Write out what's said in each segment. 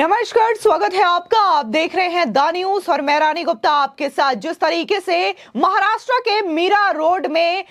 नमस्कार स्वागत है आपका आप देख रहे हैं द न्यूज और मैं रानी गुप्ता आपके साथ जिस तरीके से महाराष्ट्र के मीरा रोड में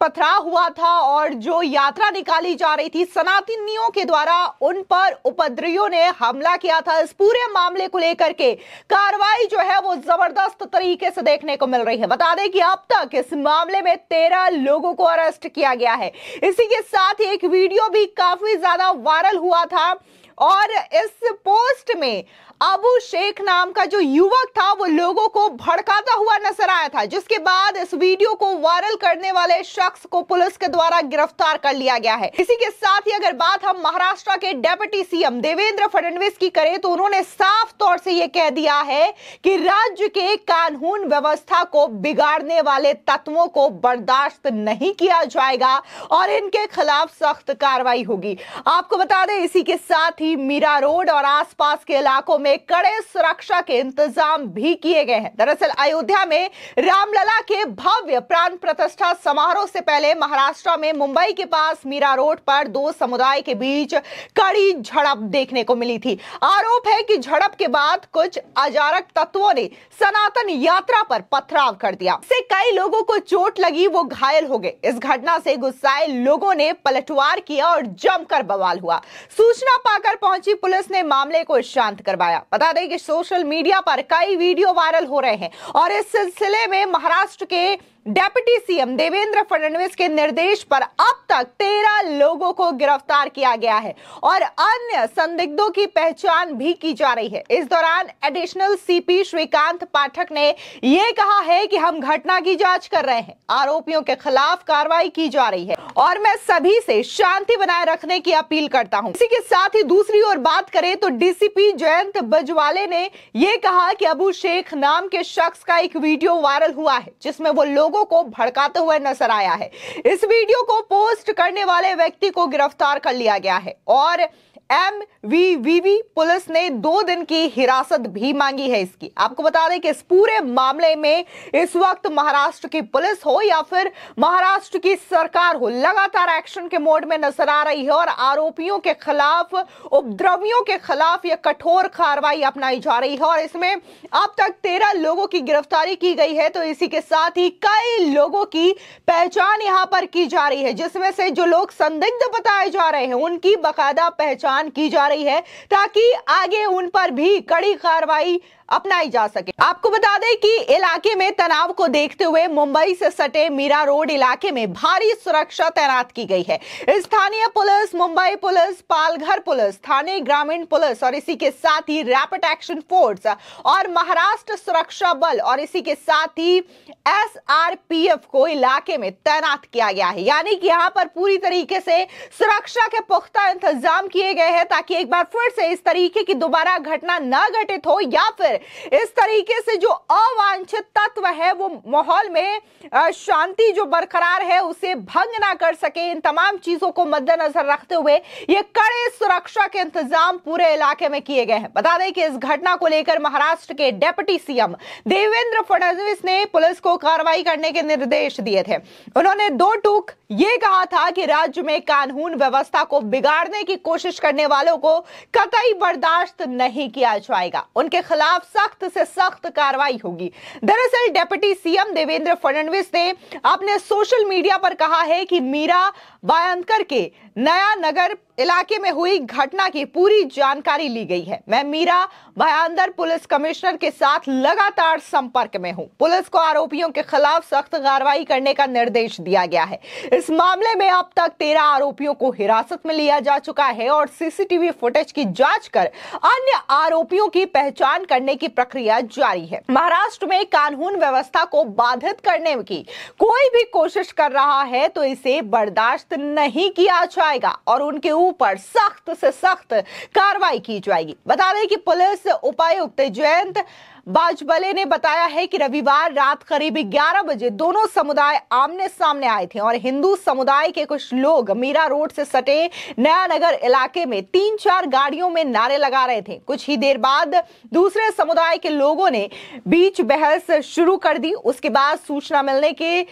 पथराव हुआ था और जो यात्रा निकाली जा रही थी सनातनियों के द्वारा उन पर उपद्रवियों ने हमला किया था इस पूरे मामले को लेकर के कार्रवाई जो है वो जबरदस्त तरीके से देखने को मिल रही है बता दें कि अब तक इस मामले में तेरह लोगों को अरेस्ट किया गया है इसी के साथ एक वीडियो भी काफी ज्यादा वायरल हुआ था और इस पोस्ट में अबू शेख नाम का जो युवक था वो लोगों को भड़काता हुआ नजर आया था जिसके बाद इस वीडियो को वायरल करने वाले शख्स को पुलिस के द्वारा गिरफ्तार कर लिया गया है इसी के साथ ही अगर बात हम महाराष्ट्र के डेप्यूटी सीएम देवेंद्र फडणवीस की करें तो उन्होंने साफ तौर से ये कह दिया है कि राज्य के कानून व्यवस्था को बिगाड़ने वाले तत्वों को बर्दाश्त नहीं किया जाएगा और इनके खिलाफ सख्त कार्रवाई होगी आपको बता दें इसी के साथ ही ही मीरा रोड और आसपास के इलाकों में कड़े सुरक्षा के इंतजाम भी किए गए हैं दरअसल अयोध्या में रामलला के भव्य प्राण प्रतिष्ठा समारोह से पहले महाराष्ट्र में मुंबई के पास मीरा रोड पर दो समुदाय के बीच कड़ी झड़प देखने को मिली थी आरोप है कि झड़प के बाद कुछ अजारक तत्वों ने सनातन यात्रा पर पथराव कर दिया इससे कई लोगों को चोट लगी वो घायल हो गए इस घटना से गुस्साए लोगों ने पलटवार किया और जमकर बवाल हुआ सूचना पाकर पहुंची पुलिस ने मामले को शांत करवाया बता दें कि सोशल मीडिया पर कई वीडियो वायरल हो रहे हैं और इस सिलसिले में महाराष्ट्र के डेप्यूटी सीएम देवेंद्र फडणवीस के निर्देश पर अब तक तेरह लोगों को गिरफ्तार किया गया है और अन्य संदिग्धों की पहचान भी की जा रही है इस दौरान एडिशनल सीपी श्रीकांत पाठक ने यह कहा है कि हम घटना की जांच कर रहे हैं आरोपियों के खिलाफ कार्रवाई की जा रही है और मैं सभी से शांति बनाए रखने की अपील करता हूँ इसी के साथ ही दूसरी ओर बात करें तो डीसीपी जयंत बजवाले ने यह कहा कि अबू शेख नाम के शख्स का एक वीडियो वायरल हुआ है जिसमें वो लोगों लोगों को भड़काते हुए नजर आया है इस वीडियो को पोस्ट करने वाले व्यक्ति को गिरफ्तार कर लिया गया है और एमवीवीवी पुलिस ने दो दिन की हिरासत भी मांगी है इसकी आपको बता दें कि इस पूरे मामले में इस वक्त महाराष्ट्र की पुलिस हो या फिर महाराष्ट्र की सरकार हो लगातार एक्शन के मोड में नजर आ रही है और आरोपियों के खिलाफ उपद्रवियों के खिलाफ यह कठोर कार्रवाई अपनाई जा रही है और इसमें अब तक तेरह लोगों की गिरफ्तारी की गई है तो इसी के साथ ही कई लोगों की पहचान यहां पर की जा रही है जिसमें से जो लोग संदिग्ध बताए जा रहे हैं उनकी बाकायदा पहचान की जा रही है ताकि आगे उन पर भी कड़ी कार्रवाई अपनाई जा सके आपको बता दें कि इलाके में तनाव को देखते हुए मुंबई से सटे मीरा रोड इलाके में भारी सुरक्षा तैनात की गई है स्थानीय police Mumbai police Palghar police Thane ग्रामीण पुलिस और इसी के साथ ही रैपिड एक्शन फोर्स और महाराष्ट्र सुरक्षा बल और इसी के साथ ही एस को इलाके में तैनात किया गया है यानी कि यहाँ पर पूरी तरीके से सुरक्षा के पुख्ता इंतजाम किए गए हैं ताकि एक बार फिर से इस तरीके की दोबारा घटना न घटित हो या फिर इस तरीके से जो अवांछित तत्व है वो माहौल में शांति जो बरकरार है उसे भंग ना कर सके इन तमाम चीजों को मद्देनजर रखते हुए ये कड़े सुरक्षा के इंतजाम पूरे इलाके में किए गए हैं बता दें कि इस घटना को लेकर महाराष्ट्र के डेप्यूटी सीएम देवेंद्र फडणवीस ने पुलिस को कार्रवाई करने के निर्देश दिए थे उन्होंने दो टूक ये कहा था कि राज्य में कानून व्यवस्था को बिगाड़ने की कोशिश करने वालों को कतई बर्दाश्त नहीं किया जाएगा उनके खिलाफ सख्त से सख्त कार्रवाई होगी दरअसल डेप्यूटी सीएम देवेंद्र फडणवीस ने अपने सोशल मीडिया पर कहा है कि मीरा बायंकर के नया नगर इलाके में हुई घटना की पूरी जानकारी ली गई है मैं मीरा भयांदर पुलिस कमिश्नर के साथ लगातार संपर्क में हूं पुलिस को आरोपियों के खिलाफ सख्त कार्रवाई करने का निर्देश दिया गया है इस मामले में अब तक तेरह आरोपियों को हिरासत में लिया जा चुका है और सीसीटीवी फुटेज की जांच कर अन्य आरोपियों की पहचान करने की प्रक्रिया जारी है महाराष्ट्र में कानून व्यवस्था को बाधित करने की कोई भी कोशिश कर रहा है तो इसे बर्दाश्त नहीं किया जाएगा और उनके ऊपर सख्त से सख्त कार्रवाई की जाएगी बता दें कि पुलिस उपायुक्त जयंत बाजबले ने बताया है कि रविवार रात करीब 11 बजे दोनों समुदाय आमने सामने आए थे और हिंदू समुदाय के कुछ लोग मीरा रोड से सटे नया नगर इलाके में तीन चार गाड़ियों में नारे लगा रहे थे कुछ ही देर बाद दूसरे समुदाय के लोगों ने बीच बहस शुरू कर दी उसके बाद सूचना मिलने के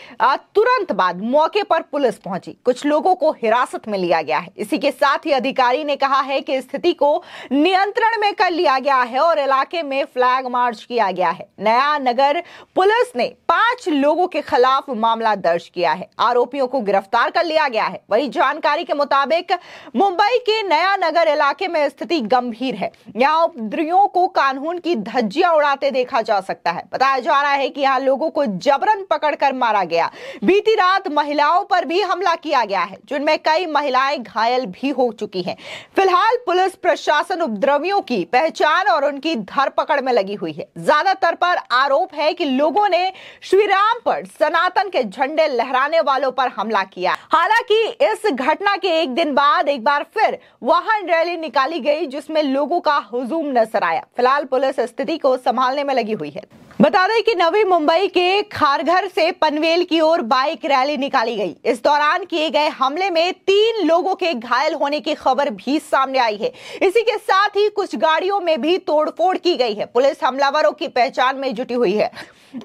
तुरंत बाद मौके पर पुलिस पहुंची कुछ लोगों को हिरासत में लिया गया है इसी के साथ ही अधिकारी ने कहा है कि स्थिति को नियंत्रण में कर लिया गया है और इलाके में फ्लैग मार्च किया गया है नया नगर पुलिस ने पांच लोगों के खिलाफ मामला दर्ज किया है आरोपियों को गिरफ्तार कर लिया गया है वही जानकारी के मुताबिक मुंबई के नया नगर इलाके में स्थिति गंभीर है यहाँ उपद्रवियों को कानून की धज्जियां उड़ाते देखा जा सकता है बताया जा रहा है कि यहाँ लोगों को जबरन पकड़कर मारा गया बीती रात महिलाओं पर भी हमला किया गया है जिनमें कई महिलाएं घायल भी हो चुकी है फिलहाल पुलिस प्रशासन उपद्रवियों की पहचान और उनकी धरपकड़ में लगी हुई है ज्यादातर पर आरोप है कि लोगों ने श्री राम पर सनातन के झंडे लहराने वालों पर हमला किया हालांकि इस घटना के एक दिन बाद एक बार फिर वाहन रैली निकाली गई जिसमें लोगों का हुजूम नजर आया फिलहाल पुलिस स्थिति को संभालने में लगी हुई है बता दें कि नवी मुंबई के खारघर से पनवेल की ओर बाइक रैली निकाली गई इस दौरान किए गए हमले में तीन लोगों के घायल होने की खबर भी सामने आई है इसी के साथ ही कुछ गाड़ियों में भी तोड़फोड़ की गई है पुलिस हमलावरों की पहचान में जुटी हुई है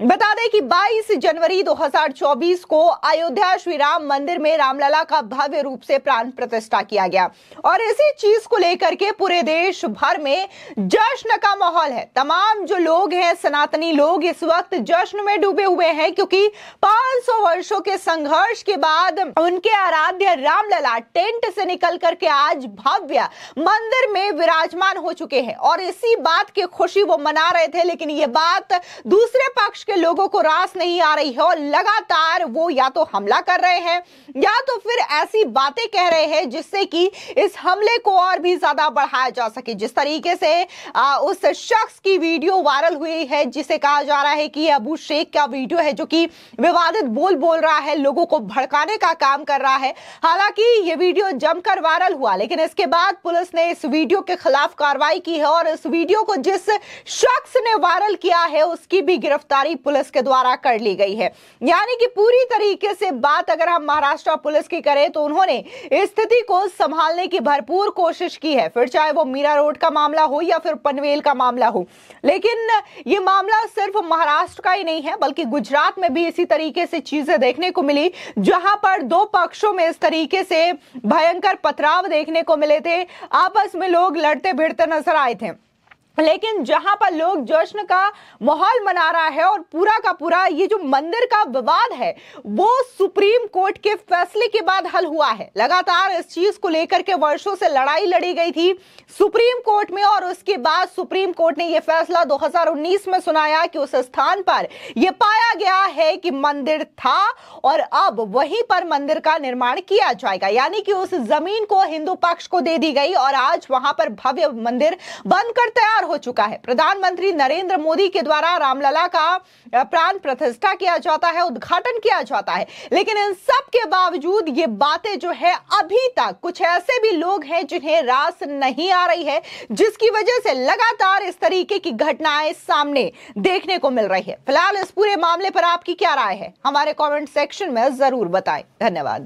बता दें कि 22 जनवरी 2024 को अयोध्या श्री राम मंदिर में रामलला का भव्य रूप से प्राण प्रतिष्ठा किया गया और इसी चीज को लेकर के पूरे देश भर में जश्न का माहौल है तमाम जो लोग हैं सनातनी लोग इस वक्त जश्न में डूबे हुए हैं क्योंकि 500 वर्षों के संघर्ष के बाद उनके आराध्य रामलला टेंट से निकल करके आज भव्य मंदिर में विराजमान हो चुके हैं और इसी बात की खुशी वो मना रहे थे लेकिन ये बात दूसरे पक्ष के लोगों को रास नहीं आ रही है और लगातार वो या तो हमला कर रहे हैं या तो फिर ऐसी बातें कह रहे हैं जिससे कि इस हमले को और भी ज्यादा बढ़ाया जा सके जिस तरीके से आ, उस शख्स की वीडियो वायरल हुई है जिसे कहा बताया जा रहा है कि अबू शेख का वीडियो है जो कि विवादित बोल बोल रहा है लोगों को भड़काने का काम कर रहा है हालांकि ये वीडियो जमकर वायरल हुआ लेकिन इसके बाद पुलिस ने इस वीडियो के खिलाफ कार्रवाई की है और इस वीडियो को जिस शख्स ने वायरल किया है उसकी भी गिरफ्तारी पुलिस के द्वारा कर ली गई है यानी कि पूरी तरीके से बात अगर हम महाराष्ट्र पुलिस की करें तो उन्होंने स्थिति को संभालने की भरपूर कोशिश की है फिर चाहे वो मीरा रोड का मामला हो या फिर पनवेल का मामला हो लेकिन ये मामला सिर्फ सिर्फ महाराष्ट्र का ही नहीं है बल्कि गुजरात में भी इसी तरीके से चीजें देखने को मिली जहां पर दो पक्षों में इस तरीके से भयंकर पथराव देखने को मिले थे आपस में लोग लड़ते भिड़ते नजर आए थे लेकिन जहां पर लोग जश्न का माहौल मना रहा है और पूरा का पूरा ये जो मंदिर का विवाद है वो सुप्रीम कोर्ट के फैसले के बाद हल हुआ है लगातार इस चीज को लेकर के वर्षों से लड़ाई लड़ी गई थी सुप्रीम कोर्ट में और उसके बाद सुप्रीम कोर्ट ने यह फैसला 2019 में सुनाया कि उस स्थान पर यह पाया गया है कि मंदिर था और अब वहीं पर मंदिर का निर्माण किया जाएगा यानी कि उस जमीन को हिंदू पक्ष को दे दी गई और आज वहां पर भव्य मंदिर बनकर तैयार तैयार हो चुका है प्रधानमंत्री नरेंद्र मोदी के द्वारा रामलला का प्राण प्रतिष्ठा किया जाता है उद्घाटन किया जाता है लेकिन इन सब के बावजूद ये बातें जो है अभी तक कुछ ऐसे भी लोग हैं जिन्हें रास नहीं आ रही है जिसकी वजह से लगातार इस तरीके की घटनाएं सामने देखने को मिल रही है फिलहाल इस पूरे मामले पर आपकी क्या राय है हमारे कॉमेंट सेक्शन में जरूर बताएं धन्यवाद